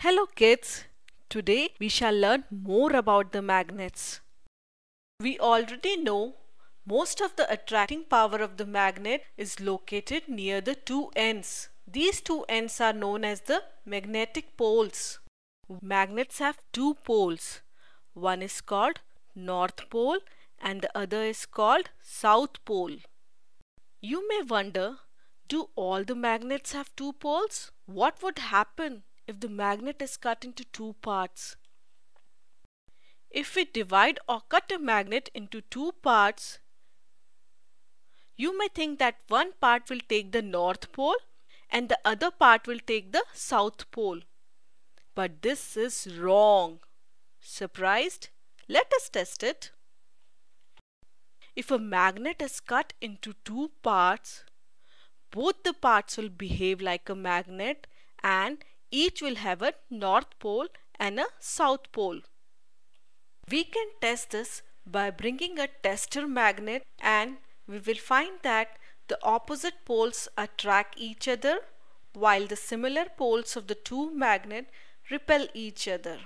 Hello kids! Today we shall learn more about the magnets. We already know most of the attracting power of the magnet is located near the two ends. These two ends are known as the magnetic poles. Magnets have two poles. One is called North Pole and the other is called South Pole. You may wonder, do all the magnets have two poles? What would happen if the magnet is cut into two parts. If we divide or cut a magnet into two parts, you may think that one part will take the north pole and the other part will take the south pole. But this is wrong. Surprised? Let us test it. If a magnet is cut into two parts, both the parts will behave like a magnet and each will have a north pole and a south pole. We can test this by bringing a tester magnet and we will find that the opposite poles attract each other while the similar poles of the two magnet repel each other.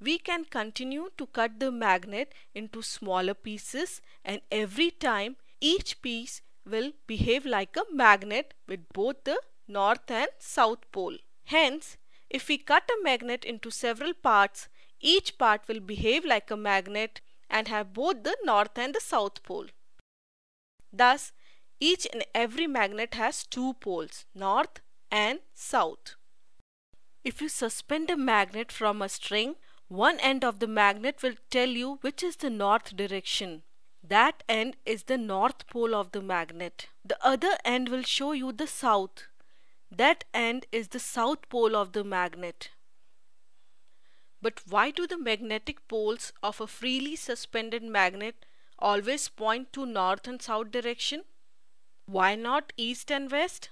We can continue to cut the magnet into smaller pieces and every time each piece will behave like a magnet with both the north and south pole. Hence, if we cut a magnet into several parts, each part will behave like a magnet and have both the north and the south pole. Thus, each and every magnet has two poles, north and south. If you suspend a magnet from a string, one end of the magnet will tell you which is the north direction. That end is the north pole of the magnet. The other end will show you the south that end is the south pole of the magnet. But why do the magnetic poles of a freely suspended magnet always point to north and south direction? Why not east and west?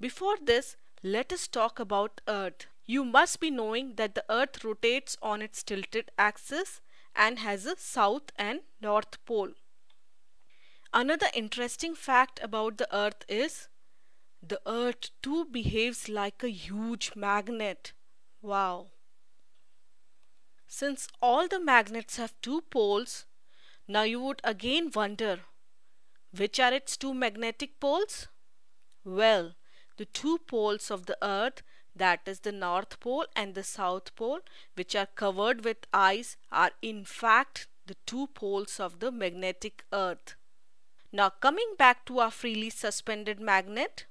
Before this, let us talk about Earth. You must be knowing that the Earth rotates on its tilted axis and has a south and north pole. Another interesting fact about the Earth is the earth too behaves like a huge magnet. Wow. Since all the magnets have two poles, now you would again wonder which are its two magnetic poles? Well, the two poles of the earth that is the north pole and the south pole which are covered with ice are in fact the two poles of the magnetic earth. Now coming back to our freely suspended magnet,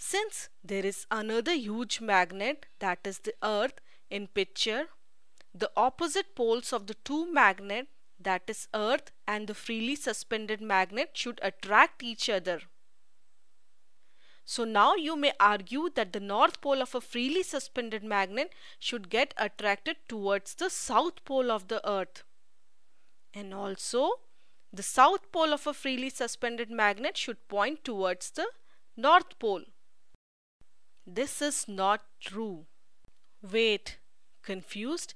since there is another huge magnet that is the earth in picture, the opposite poles of the two magnet that is earth and the freely suspended magnet should attract each other. So now you may argue that the north pole of a freely suspended magnet should get attracted towards the south pole of the earth. And also the south pole of a freely suspended magnet should point towards the north pole. This is not true. Wait, confused?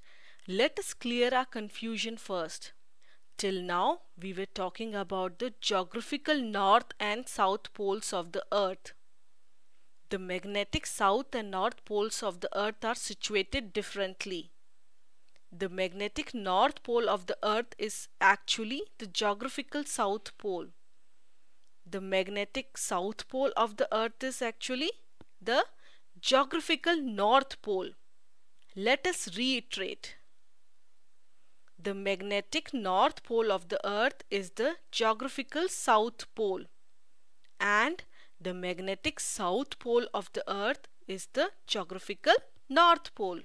Let us clear our confusion first. Till now, we were talking about the geographical north and south poles of the earth. The magnetic south and north poles of the earth are situated differently. The magnetic north pole of the earth is actually the geographical south pole. The magnetic south pole of the earth is actually the geographical North Pole. Let us reiterate. The magnetic North Pole of the Earth is the geographical South Pole and the magnetic South Pole of the Earth is the geographical North Pole.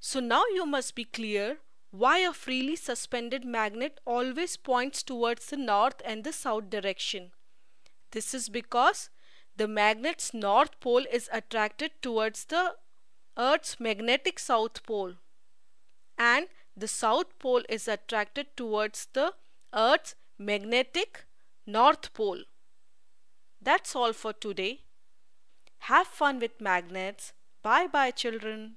So now you must be clear why a freely suspended magnet always points towards the north and the south direction. This is because the magnet's north pole is attracted towards the Earth's magnetic south pole and the south pole is attracted towards the Earth's magnetic north pole. That's all for today. Have fun with magnets. Bye bye children.